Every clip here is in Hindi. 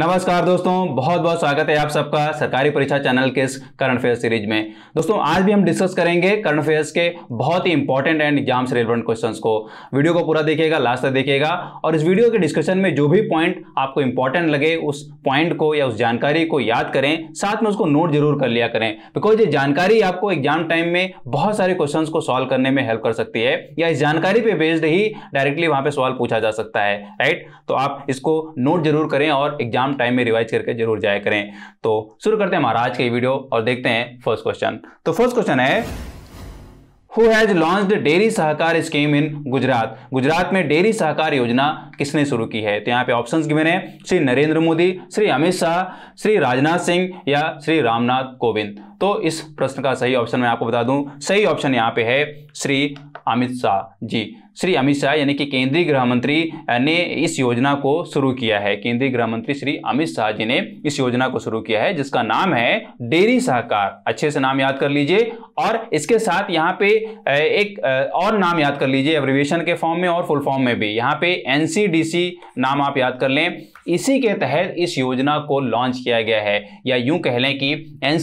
नमस्कार दोस्तों बहुत बहुत स्वागत है आप सबका सरकारी परीक्षा चैनल के इस करंट अफेयर सीरीज में दोस्तों आज भी हम डिस्कस करेंगे करंट अफेयर्स के बहुत ही इंपॉर्टेंट एंड एग्जाम से रिलेवेंट क्वेश्चंस को वीडियो को पूरा देखिएगा लास्ट तक देखिएगा और इस वीडियो के डिस्कशन में जो भी पॉइंट आपको इंपॉर्टेंट लगे उस पॉइंट को या उस जानकारी को याद करें साथ में उसको नोट जरूर कर लिया करें बिकॉज ये जानकारी आपको एग्जाम टाइम में बहुत सारे क्वेश्चन को सॉल्व करने में हेल्प कर सकती है या इस जानकारी पर बेस्ड ही डायरेक्टली वहाँ पर सवाल पूछा जा सकता है राइट तो आप इसको नोट जरूर करें और एग्जाम शाम टाइम में रिवाइज करके जरूर जाया करें तो शुरू करते हैं महाराज की वीडियो और देखते हैं फर्स्ट क्वेश्चन तो फर्स्ट क्वेश्चन है who has launched dairy Sahakar scheme in Gujarat Gujarat में डेयरी सहकार योजना किसने शुरू की है तो यहाँ पे ऑप्शन गिवन हैं श्री नरेंद्र मोदी श्री अमित शाह श्री राजनाथ सिंह या श्री रामनाथ कोविंद तो इस प्रश्न का सही ऑप्शन मैं आपको बता दूं सही ऑप्शन यहाँ पे है श्री अमित शाह जी श्री अमित शाह यानी कि केंद्रीय गृह मंत्री ने इस योजना को शुरू किया है केंद्रीय गृह मंत्री श्री अमित शाह जी ने इस योजना को शुरू किया है जिसका नाम है डेयरी सहकार अच्छे से नाम याद कर लीजिए और इसके साथ यहाँ पे एक और नाम याद कर लीजिए एब्रिवेशन के फॉर्म में और फुल फॉर्म में भी यहाँ पे एनसीडीसी नाम आप याद कर लें इसी के तहत इस योजना को लॉन्च किया गया है या यूं कह लें कि एन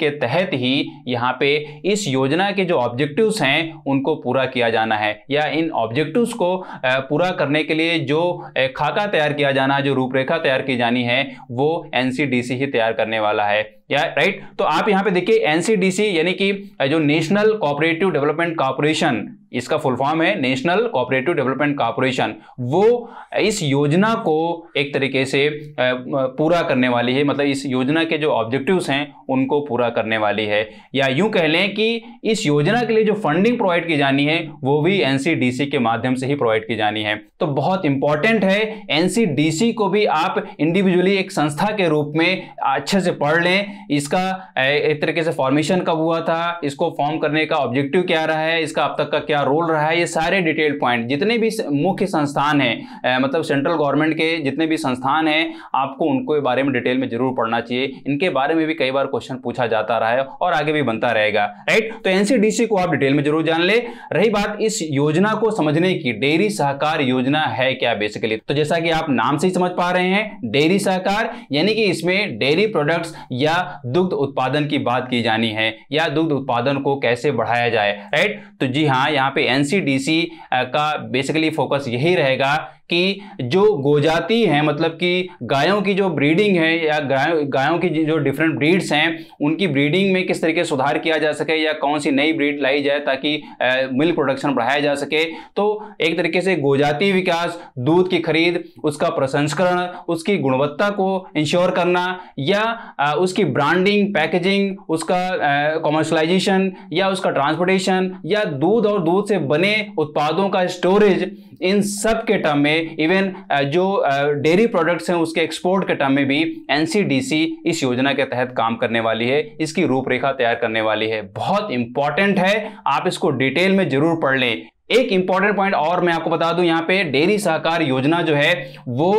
के तहत ही यहाँ पे इस योजना के जो ऑब्जेक्टिव्स हैं उनको पूरा किया जाना है या इन ऑब्जेक्टिव्स को पूरा करने के लिए जो खाका तैयार किया जाना जो रूपरेखा तैयार की जानी है वो एन ही तैयार करने वाला है या राइट तो आप यहां पे देखिए एनसीडीसी यानी कि जो नेशनल कोऑपरेटिव डेवलपमेंट कॉर्पोरेशन इसका फुल फॉर्म है नेशनल कोऑपरेटिव डेवलपमेंट कॉरपोरेशन वो इस योजना को एक तरीके से पूरा करने वाली है मतलब इस योजना के जो ऑब्जेक्टिव्स हैं उनको पूरा करने वाली है या यूं कह लें कि इस योजना के लिए जो फंडिंग प्रोवाइड की जानी है वो भी एन के माध्यम से ही प्रोवाइड की जानी है तो बहुत इंपॉर्टेंट है एन को भी आप इंडिविजुअली एक संस्था के रूप में अच्छे से पढ़ लें इसका एक तरीके से फॉर्मेशन कब हुआ था इसको फॉर्म करने का ऑब्जेक्टिव क्या रहा है इसका अब तक का क्या रोल रहा है ये सारे डिटेल पॉइंट जितने भी मुख्य संस्थान हैं मतलब सेंट्रल गवर्नमेंट के जितने भी संस्थान हैं आपको उनके बारे में डिटेल में जरूर पढ़ना चाहिए इनके बारे में भी कई बार क्वेश्चन पूछा जाता रहा है और आगे भी बनता रहेगा राइट तो एनसीडीसी को आप डिटेल में जरूर जान ले रही बात इस योजना को समझने की डेयरी सहकार योजना है क्या बेसिकली तो जैसा कि आप नाम से ही समझ पा रहे हैं डेयरी सहकार यानी कि इसमें डेयरी प्रोडक्ट्स या दुग्ध उत्पादन की बात की जानी है या दुग्ध उत्पादन को कैसे बढ़ाया जाए राइट तो जी हाँ यहाँ पे एनसीडीसी का बेसिकली फोकस यही रहेगा कि जो गोजाति है मतलब कि गायों की जो ब्रीडिंग है या गायों गायों की जो डिफरेंट ब्रीड्स हैं उनकी ब्रीडिंग में किस तरीके सुधार किया जा सके या कौन सी नई ब्रीड लाई जाए ताकि मिल्क प्रोडक्शन बढ़ाया जा सके तो एक तरीके से गोजाति विकास दूध की खरीद उसका प्रसंस्करण उसकी गुणवत्ता को इंश्योर करना या उसकी ब्रांडिंग पैकेजिंग उसका कॉमर्शलाइजेशन या उसका ट्रांसपोर्टेशन या दूध और दूध से बने उत्पादों का स्टोरेज इन सब के टर्म में इवन जो डेयरी प्रोडक्ट्स हैं उसके एक्सपोर्ट के टर्म में भी एन इस योजना के तहत काम करने वाली है इसकी रूपरेखा तैयार करने वाली है बहुत इंपॉर्टेंट है आप इसको डिटेल में जरूर पढ़ लें एक इंपॉर्टेंट पॉइंट और मैं आपको बता दूं यहां पे डेयरी सहकार योजना जो है वो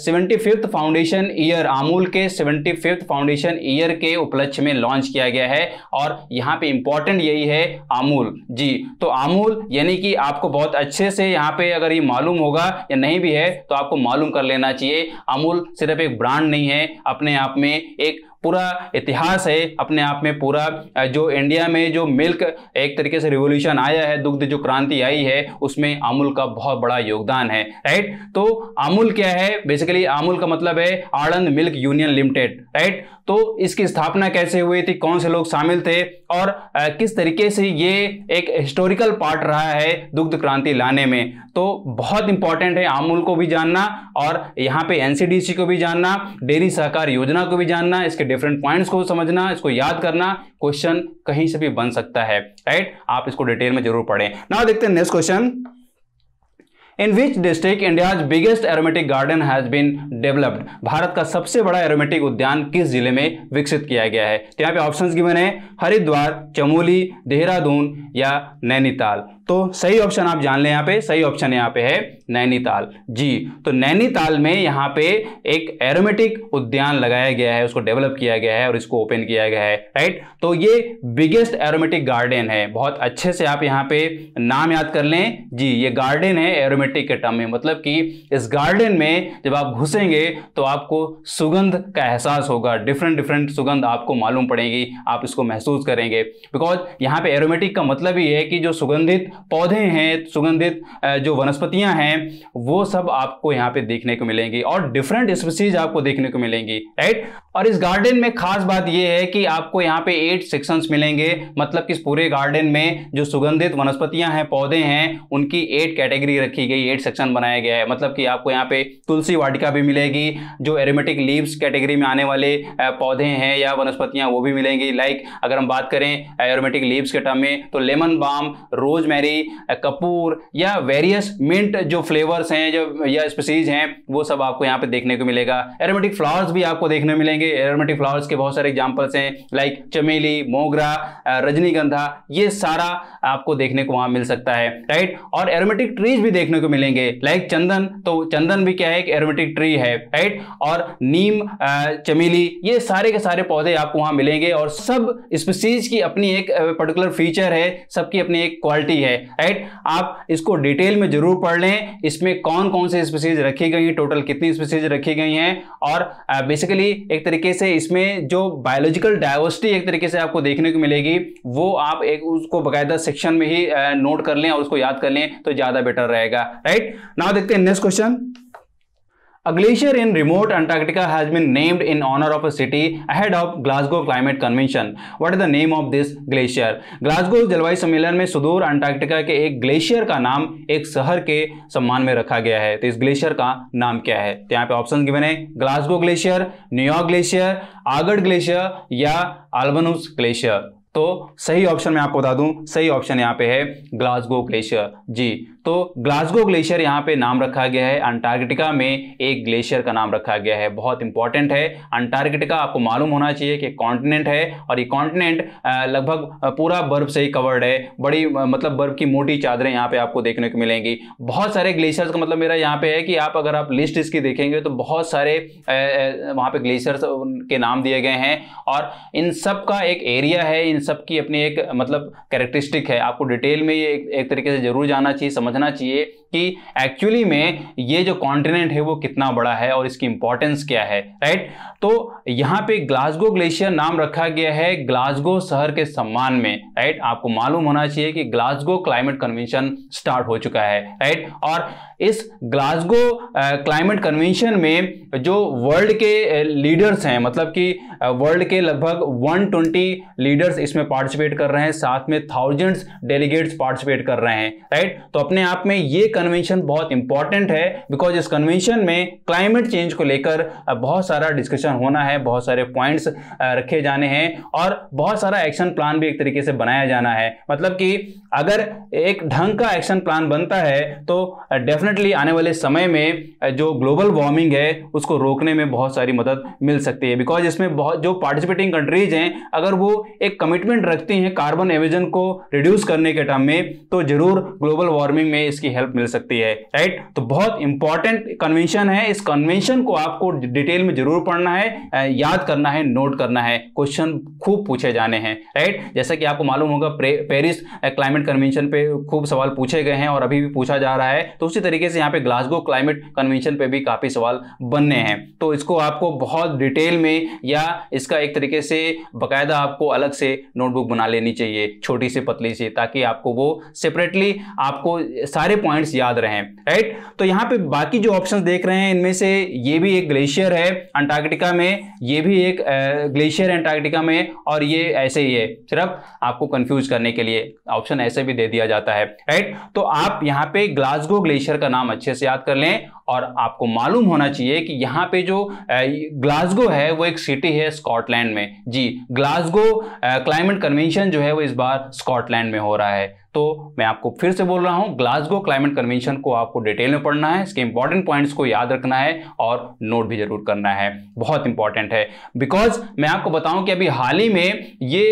seventy fifth foundation year Amul के सेवेंटी फिफ्थ फाउंडेशन ईयर के उपलक्ष्य में लॉन्च किया गया है और यहां पे इंपॉर्टेंट यही है अमूल जी तो अमूल यानी कि आपको बहुत अच्छे से यहां पे अगर ये मालूम होगा या नहीं भी है तो आपको मालूम कर लेना चाहिए अमूल सिर्फ एक ब्रांड नहीं है अपने आप में एक पूरा इतिहास है अपने आप में पूरा जो इंडिया में जो मिल्क एक तरीके से रिवोल्यूशन आया है दुग्ध जो क्रांति आई है उसमें अमूल का बहुत बड़ा योगदान है राइट तो अमूल क्या है बेसिकली अमूल का मतलब है Anand milk union limited right तो इसकी स्थापना कैसे हुई थी कौन से लोग शामिल थे और किस तरीके से ये एक हिस्टोरिकल पार्ट रहा है दुग्ध क्रांति लाने में तो बहुत इंपॉर्टेंट है आमूल को भी जानना और यहाँ पे एनसीडीसी को भी जानना डेयरी सहकार योजना को भी जानना इसके डिफरेंट पॉइंट्स को समझना इसको याद करना क्वेश्चन कहीं से भी बन सकता है राइट आप इसको डिटेल में जरूर पढ़ें ना देखते हैं next question in which district India's biggest aromatic garden has been developed Bharat का सबसे बड़ा एरोमेटिक उद्यान किस जिले में विकसित किया गया है तो यहाँ पे ऑप्शन की बने हरिद्वार चमोली देहरादून या नैनीताल तो सही ऑप्शन आप जान लें यहाँ पे सही ऑप्शन यहाँ पे है नैनीताल जी तो नैनीताल में यहाँ पे एक एरोमेटिक उद्यान लगाया गया है उसको डेवलप किया गया है और इसको ओपन किया गया है राइट तो ये बिगेस्ट एरोमेटिक गार्डन है बहुत अच्छे से आप यहाँ पे नाम याद कर लें जी ये गार्डन है एरोमेटिक के टर्म में मतलब कि इस गार्डन में जब आप घुसेंगे तो आपको सुगंध का एहसास होगा डिफरेंट डिफरेंट सुगंध आपको मालूम पड़ेगी आप इसको महसूस करेंगे बिकॉज यहाँ पे एरोमेटिक का मतलब ये है कि जो सुगंधित पौधे हैं सुगंधित जो वनस्पतियां हैं वो सब आपको यहाँ पे देखने को मिलेंगी और डिफरेंट स्पीसीज आपको देखने को मिलेंगी राइट और इस गार्डन में खास बात यह है कि आपको यहाँ पे एट सेक्शंस मिलेंगे मतलब कि इस पूरे गार्डन में जो सुगंधित वनस्पतियां हैं पौधे हैं उनकी एट कैटेगरी रखी गई एट सेक्शन बनाया गया है मतलब कि आपको यहाँ पे तुलसी वाटिका भी मिलेगी जो एरोमेटिक लीव्स कैटेगरी में आने वाले पौधे हैं या वनस्पतियां वो भी मिलेंगी लाइक अगर हम बात करें एरोमेटिक लीव्स के टर्म में तो lemon balm rosemary rosemary कपूर या वेरियस मिंट जो फ्लेवर्स हैं जो या स्पेसीज हैं वो सब आपको यहाँ पे देखने को मिलेगा एरोमेटिक फ्लावर्स भी आपको देखने मिलेंगे एरोमेटिक फ्लावर्स के बहुत सारे एग्जाम्पल्स हैं लाइक चमेली मोगरा रजनीगंधा ये सारा आपको देखने को वहाँ मिल सकता है राइट और एरोमेटिक ट्रीज भी देखने को मिलेंगे लाइक चंदन तो चंदन भी क्या है एक एरोमेटिक ट्री है राइट और नीम चमेली ये सारे के सारे पौधे आपको वहाँ मिलेंगे और सब स्पीसीज की अपनी एक पर्टिकुलर फीचर है सबकी अपनी एक क्वालिटी है है राइट आप इसको डिटेल में जरूर पढ़ लें इसमें कौन कौन से स्पीसीज रखी गई हैं टोटल कितनी स्पीसीज रखी गई हैं और बेसिकली uh, एक तरीके से इसमें जो बायोलॉजिकल डायवर्सिटी एक तरीके से आपको देखने को मिलेगी वो आप एक उसको बाकायदा सेक्शन में ही नोट uh, कर लें और उसको याद कर लें तो ज़्यादा बेटर रहेगा राइट नाउ देखते हैं next question A glacier in remote Antarctica has been named in honor of a city ahead of Glasgow Climate Convention. What is the name of this glacier? Glasgow जलवायु सम्मेलन में सुदूर अंटार्कटिका के एक ग्लेशियर का नाम एक शहर के सम्मान में रखा गया है तो इस ग्लेशियर का नाम क्या है तो यहाँ पे ऑप्शन गिवन है ग्लासगो ग्लेशियर न्यूयॉर्क ग्लेशियर आगड़ ग्लेशियर या आल्बनुस ग्लेशियर तो सही ऑप्शन मैं आपको बता दूं सही ऑप्शन यहाँ पे है ग्लासगो ग्लेशियर जी तो ग्लासगो ग्लेशियर यहाँ पे नाम रखा गया है अंटार्कटिका में एक ग्लेशियर का नाम रखा गया है बहुत इंपॉर्टेंट है अंटार्कटिका आपको मालूम होना चाहिए कि कॉन्टिनेंट है और ये कॉन्टिनेंट लगभग पूरा बर्फ से ही कवर्ड है बड़ी मतलब बर्फ की मोटी चादरें यहाँ पे आपको देखने को मिलेंगी बहुत सारे ग्लेशियर्स का मतलब मेरा यहाँ पे है कि आप अगर आप लिस्ट इसकी देखेंगे तो बहुत सारे वहाँ पे ग्लेशियर्स के नाम दिए गए हैं और इन सब का एक एरिया है इन सब की अपनी एक मतलब कैरेक्टरिस्टिक है आपको डिटेल में ये एक, एक तरीके से जरूर जाना चाहिए समझ समझना चाहिए कि एक्चुअली में ये जो कॉन्टिनेंट है वो कितना बड़ा है और इसकी इंपॉर्टेंस क्या है राइट तो यहाँ पे ग्लासगो ग्लेशियर नाम रखा गया है ग्लासगो शहर के सम्मान में राइट आपको मालूम होना चाहिए कि ग्लासगो क्लाइमेट कन्वेंशन स्टार्ट हो चुका है राइट और इस ग्लासगो क्लाइमेट कन्वेंशन में जो वर्ल्ड के लीडर्स हैं मतलब कि वर्ल्ड के लगभग 120 लीडर्स इसमें पार्टिसिपेट कर रहे हैं साथ में थाउजेंड्स डेलीगेट्स पार्टिसिपेट कर रहे हैं राइट तो अपने आप में ये कन्वेंशन बहुत इंपॉर्टेंट है बिकॉज इस कन्वेंशन में क्लाइमेट चेंज को लेकर बहुत सारा डिस्कशन होना है बहुत सारे पॉइंट्स रखे जाने हैं और बहुत सारा एक्शन प्लान भी एक तरीके से बनाया जाना है मतलब कि अगर एक ढंग का एक्शन प्लान बनता है तो डेफिनेट डेफिनेटली आने वाले समय में जो ग्लोबल वार्मिंग है उसको रोकने में बहुत सारी मदद मिल सकती है बिकॉज इसमें बहुत जो पार्टिसिपेटिंग कंट्रीज हैं अगर वो एक कमिटमेंट रखती हैं कार्बन एविजन को रिड्यूस करने के टर्म में तो जरूर ग्लोबल वार्मिंग में इसकी हेल्प मिल सकती है राइट तो बहुत इंपॉर्टेंट कन्वेंशन है इस कन्वेंशन को आपको डिटेल में जरूर पढ़ना है याद करना है नोट करना है क्वेश्चन खूब पूछे जाने हैं राइट जैसा कि आपको मालूम होगा पेरिस क्लाइमेट कन्वेंशन पे खूब सवाल पूछे गए हैं और अभी भी पूछा जा रहा है तो उसी तरीके से यहाँ पे ग्लासगो क्लाइमेट कन्वेंशन पे भी काफ़ी सवाल बनने हैं तो इसको आपको बहुत डिटेल में या इसका एक तरीके से बकायदा आपको अलग से नोटबुक बना लेनी चाहिए छोटी से पतली से ताकि आपको वो सेपरेटली आपको सारे पॉइंट्स याद रहें राइट तो यहाँ पे बाकी जो ऑप्शन देख रहे हैं इनमें से ये भी एक ग्लेशियर है अंटार्कटिका में ये भी एक ग्लेशियर है अंटार्कटिका में और ये ऐसे ही है सिर्फ आपको कंफ्यूज करने के लिए ऑप्शन ऐसे भी दे दिया जाता है राइट तो आप यहाँ पे ग्लासगो ग्लेशियर का नाम अच्छे से याद कर लें और आपको मालूम होना चाहिए कि यहाँ पे जो ग्लासगो है वो एक सिटी है स्कॉटलैंड में जी ग्लासगो क्लाइमेट कन्वेंशन जो है वो इस बार स्कॉटलैंड में हो रहा है तो मैं आपको फिर से बोल रहा हूं ग्लासगो क्लाइमेट कन्वेंशन को आपको डिटेल में पढ़ना है इसके इंपॉर्टेंट पॉइंट्स को याद रखना है और नोट भी जरूर करना है बहुत इंपॉर्टेंट है बिकॉज मैं आपको बताऊं कि अभी हाल ही में ये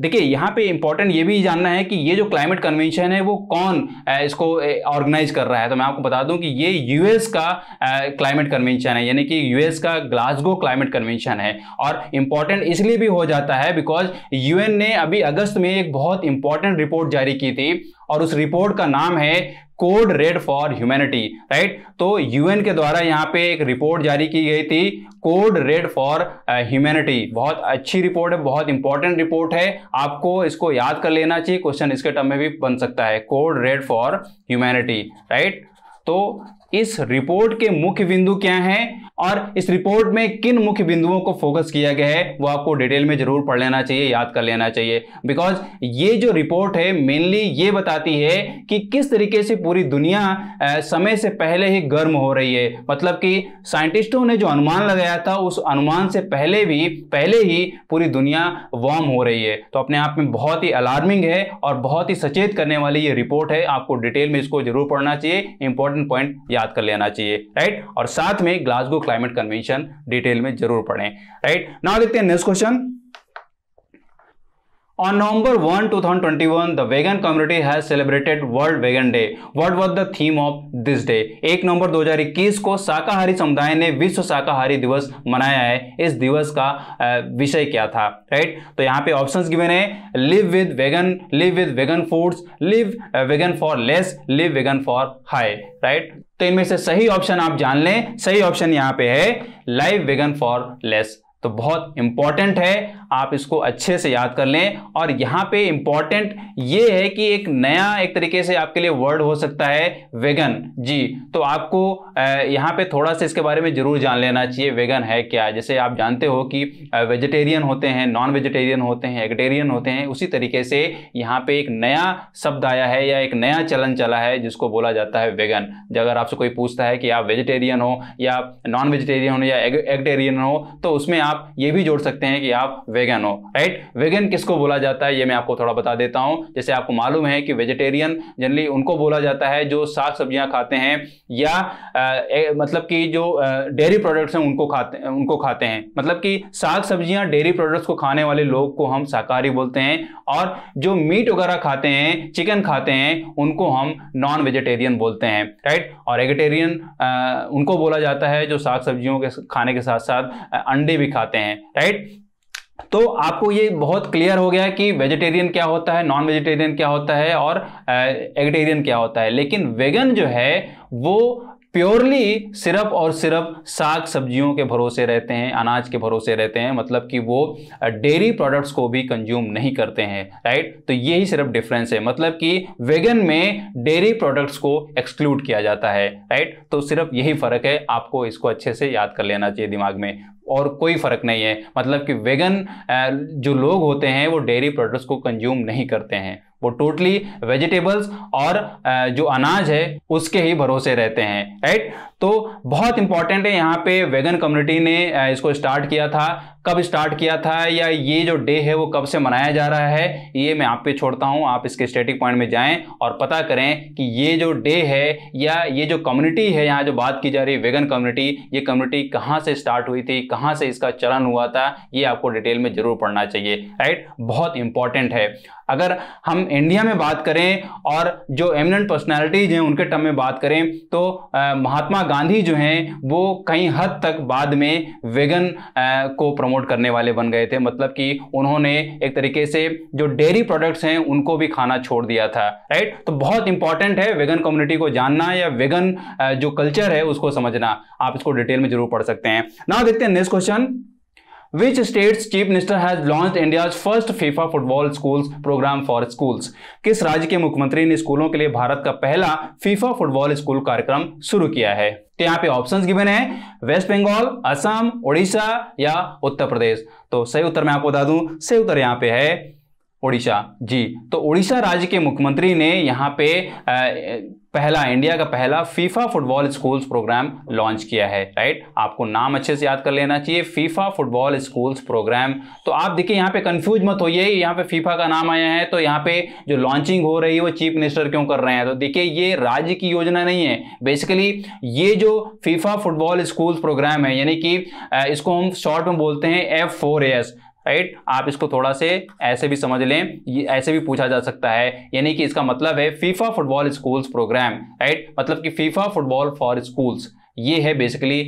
देखिए यहां पे इंपॉर्टेंट ये भी जानना है कि ये जो क्लाइमेट कन्वेंशन है वो कौन इसको ऑर्गेनाइज कर रहा है तो मैं आपको बता दूं कि ये यूएस का क्लाइमेट कन्वेंशन है यानी कि यूएस का ग्लासगो क्लाइमेट कन्वेंशन है और इंपॉर्टेंट इसलिए भी हो जाता है बिकॉज यूएन ने अभी अगस्त में एक बहुत इंपॉर्टेंट रिपोर्ट जारी की की थी और उस रिपोर्ट का नाम है code red for humanity right तो यूएन के द्वारा यहाँ पे एक रिपोर्ट जारी की गई थी कोड रेड फॉर ह्यूमैनिटी बहुत अच्छी रिपोर्ट है बहुत इंपॉर्टेंट रिपोर्ट है आपको इसको याद कर लेना चाहिए क्वेश्चन इसके टर्म में भी बन सकता है code red for humanity right तो इस रिपोर्ट के मुख्य बिंदु क्या हैं और इस रिपोर्ट में किन मुख्य बिंदुओं को फोकस किया गया है वो आपको डिटेल में जरूर पढ़ लेना चाहिए याद कर लेना चाहिए बिकॉज ये जो रिपोर्ट है मेनली ये बताती है कि किस तरीके से पूरी दुनिया समय से पहले ही गर्म हो रही है मतलब कि साइंटिस्टों ने जो अनुमान लगाया था उस अनुमान से पहले भी पहले ही पूरी दुनिया वार्म हो रही है तो अपने आप में बहुत ही अलार्मिंग है और बहुत ही सचेत करने वाली ये रिपोर्ट है आपको डिटेल में इसको जरूर पढ़ना चाहिए इंपॉर्टेंट पॉइंट याद कर लेना चाहिए राइट और साथ में ग्लासगो क्लाइमेट कन्वेंशन डिटेल में जरूर पढ़ें राइट नाउ देखते हैं next question On November 1, 2021, the vegan community has celebrated World Vegan Day. What was the theme of this day? एक नवंबर 2021 को शाकाहारी समुदाय ने विश्व शाकाहारी दिवस मनाया है इस दिवस का विषय क्या था राइट तो यहाँ पे ऑप्शन गिवन है live with vegan live with vegan foods live vegan for less live vegan for high right तो इनमें से सही ऑप्शन आप जान लें सही ऑप्शन यहां पे है लाइव वेगन फॉर लेस तो बहुत इंपॉर्टेंट है आप इसको अच्छे से याद कर लें और यहां पे इंपॉर्टेंट ये है कि एक नया एक तरीके से आपके लिए वर्ड हो सकता है वेगन जी तो आपको यहां पे थोड़ा सा इसके बारे में ज़रूर जान लेना चाहिए वेगन है क्या जैसे आप जानते हो कि वेजिटेरियन होते हैं नॉन वेजिटेरियन होते हैं एगटेरियन होते हैं उसी तरीके से यहाँ पे एक नया शब्द आया है या एक नया चलन चला है जिसको बोला जाता है वेगन अगर आपसे कोई पूछता है कि आप वेजिटेरियन हो या नॉन वेजिटेरियन हो या एगटेरियन हो तो उसमें आप ये भी जोड़ सकते हैं कि आप वेगन हो राइट वेगन किसको बोला जाता है ये मैं आपको थोड़ा बता देता हूँ जैसे आपको मालूम है कि वेजिटेरियन जनरली उनको बोला जाता है जो साग सब्जियाँ खाते हैं या आ, ए, मतलब कि जो डेयरी प्रोडक्ट्स हैं उनको खाते उनको खाते हैं मतलब कि साग सब्जियाँ डेयरी प्रोडक्ट्स को खाने वाले लोग को हम शाकाहारी बोलते हैं और जो मीट वगैरह खाते हैं चिकन खाते हैं उनको हम नॉन वेजिटेरियन बोलते हैं राइट और वेजिटेरियन उनको बोला जाता है जो साग सब्जियों के खाने के साथ साथ अंडे भी खाते हैं राइट तो आपको ये बहुत क्लियर हो गया कि वेजिटेरियन क्या होता है नॉन वेजिटेरियन क्या होता है और एगिटेरियन क्या होता है लेकिन वेगन जो है वो प्योरली सिर्फ और सिर्फ साग सब्जियों के भरोसे रहते हैं अनाज के भरोसे रहते हैं मतलब कि वो डेयरी प्रोडक्ट्स को भी कंज्यूम नहीं करते हैं राइट तो यही सिर्फ डिफरेंस है मतलब कि वेगन में डेयरी प्रोडक्ट्स को एक्सक्लूड किया जाता है राइट तो सिर्फ यही फ़र्क है आपको इसको अच्छे से याद कर लेना चाहिए दिमाग में और कोई फ़र्क नहीं है मतलब कि वेगन जो लोग होते हैं वो डेयरी प्रोडक्ट्स को कंज्यूम नहीं करते हैं वो टोटली वेजिटेबल्स और जो अनाज है उसके ही भरोसे रहते हैं राइट तो बहुत इंपॉर्टेंट है यहाँ पे वेगन कम्युनिटी ने इसको स्टार्ट किया था कब स्टार्ट किया था या ये जो डे है वो कब से मनाया जा रहा है ये मैं आप पे छोड़ता हूँ आप इसके स्टेटिक पॉइंट में जाएं और पता करें कि ये जो डे है या ये जो कम्युनिटी है यहाँ जो बात की जा रही है वेगन कम्युनिटी ये कम्युनिटी कहाँ से स्टार्ट हुई थी कहाँ से इसका चलन हुआ था ये आपको डिटेल में जरूर पढ़ना चाहिए राइट बहुत इंपॉर्टेंट है अगर हम इंडिया में बात करें और जो एमिनेंट पर्सनैलिटीज हैं उनके टर्म में बात करें तो महात्मा गांधी जो हैं वो कहीं हद तक बाद में वेगन को प्रमोट करने वाले बन गए थे मतलब कि उन्होंने एक तरीके से जो डेयरी प्रोडक्ट्स हैं उनको भी खाना छोड़ दिया था राइट तो बहुत इंपॉर्टेंट है वेगन कम्युनिटी को जानना या वेगन जो कल्चर है उसको समझना आप इसको डिटेल में जरूर पढ़ सकते हैं ना देखते हैं next question which state's chief minister has launch India first FIFA football school program for schools? किस राज्य के मुख्यमंत्री ने स्कूलों के लिए भारत का पहला फीफा फुटबॉल स्कूल कार्यक्रम शुरू किया है तो यहाँ पे ऑप्शन गिवन है वेस्ट बंगाल असम उड़ीसा या उत्तर प्रदेश तो सही उत्तर मैं आपको बता दूं सही उत्तर यहाँ पे है उड़ीसा जी तो उड़ीसा राज्य के मुख्यमंत्री ने यहाँ पे पहला इंडिया का पहला FIFA football schools program launch किया है राइट आपको नाम अच्छे से याद कर लेना चाहिए फीफा फुटबॉल स्कूल्स प्रोग्राम तो आप देखिए यहाँ पे कंफ्यूज मत होइए यहाँ पे फीफा का नाम आया है तो यहाँ पे जो लॉन्चिंग हो रही है वो चीफ मिनिस्टर क्यों कर रहे हैं तो देखिए ये राज्य की योजना नहीं है बेसिकली ये जो फीफा फुटबॉल स्कूल्स प्रोग्राम है यानी कि इसको हम शॉर्ट में बोलते हैं एफ फोर एस राइट आप इसको थोड़ा से ऐसे भी समझ लें ऐसे भी पूछा जा सकता है यानी कि इसका मतलब है FIFA football schools program right मतलब कि फीफा फुटबॉल फॉर स्कूल्स ये है बेसिकली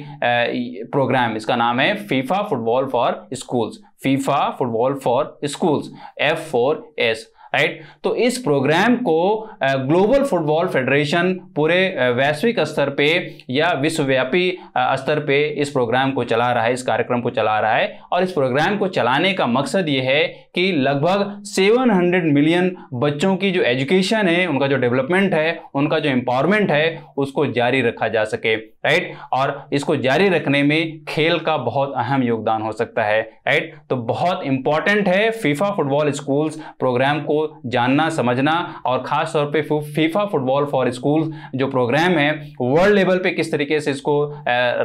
प्रोग्राम इसका नाम है FIFA football for schools FIFA football for schools F for S right तो इस प्रोग्राम को ग्लोबल फुटबॉल फेडरेशन पूरे uh, वैश्विक स्तर पे या विश्वव्यापी uh, स्तर पे इस प्रोग्राम को चला रहा है इस कार्यक्रम को चला रहा है और इस प्रोग्राम को चलाने का मकसद ये है कि लगभग 700 मिलियन बच्चों की जो एजुकेशन है उनका जो डेवलपमेंट है उनका जो एम्पावरमेंट है उसको जारी रखा जा सके राइट और इसको जारी रखने में खेल का बहुत अहम योगदान हो सकता है राइट तो बहुत इंपॉर्टेंट है फीफा फुटबॉल स्कूल्स प्रोग्राम को जानना समझना और ख़ास तौर पे फीफा फुटबॉल फॉर स्कूल जो प्रोग्राम है वर्ल्ड लेवल पे किस तरीके से इसको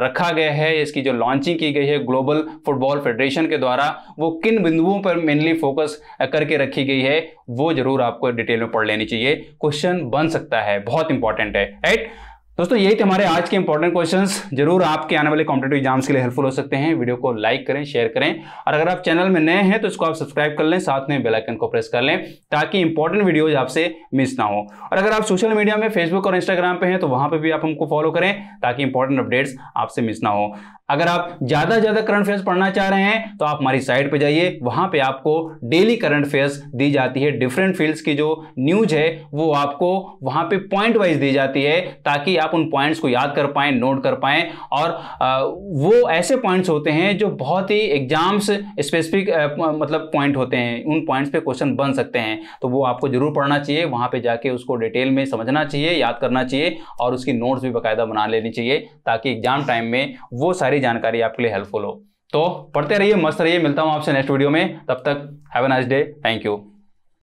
रखा गया है इसकी जो लॉन्चिंग की गई है ग्लोबल फुटबॉल फेडरेशन के द्वारा वो किन बिंदुओं पर मेनली फोकस करके रखी गई है वो जरूर आपको डिटेल में पढ़ लेनी चाहिए क्वेश्चन बन सकता है बहुत इंपॉर्टेंट है राइट दोस्तों यही थे हमारे आज के इंपॉर्टेंट क्वेश्चंस जरूर आपके आने वाले कॉम्पिटेटिव एग्जाम्स के लिए हेल्पफुल हो सकते हैं वीडियो को लाइक करें शेयर करें और अगर आप चैनल में नए हैं तो इसको आप सब्सक्राइब कर लें साथ में बेल आइकन को प्रेस कर लें ताकि इंपॉर्टेंट वीडियोज आपसे मिस ना हो और अगर आप सोशल मीडिया में फेसबुक और इंस्टाग्राम पर हैं तो वहां पर भी आप हमको फॉलो करें ताकि इंपॉर्टेंट अपडेट्स आपसे मिस ना हो अगर आप ज़्यादा ज़्यादा करंट अफेयर्स पढ़ना चाह रहे हैं तो आप हमारी साइट पर जाइए वहां पे आपको डेली करंट अफेयर्स दी जाती है डिफरेंट फील्ड्स की जो न्यूज है वो आपको वहां पे पॉइंट वाइज दी जाती है ताकि आप उन पॉइंट्स को याद कर पाएं नोट कर पाएं और वो ऐसे पॉइंट्स होते हैं जो बहुत ही एग्जाम्स स्पेसिफिक मतलब पॉइंट होते हैं उन पॉइंट्स पर क्वेश्चन बन सकते हैं तो वो आपको ज़रूर पढ़ना चाहिए वहां पर जाके उसको डिटेल में समझना चाहिए याद करना चाहिए और उसकी नोट्स भी बाकायदा बना लेनी चाहिए ताकि एग्जाम टाइम में वो सारी सारी जानकारी आपके लिए हेल्पफुल हो तो पढ़ते रहिए मस्त रहिए मिलता हूँ आपसे नेक्स्ट वीडियो में तब तक have a nice day thank you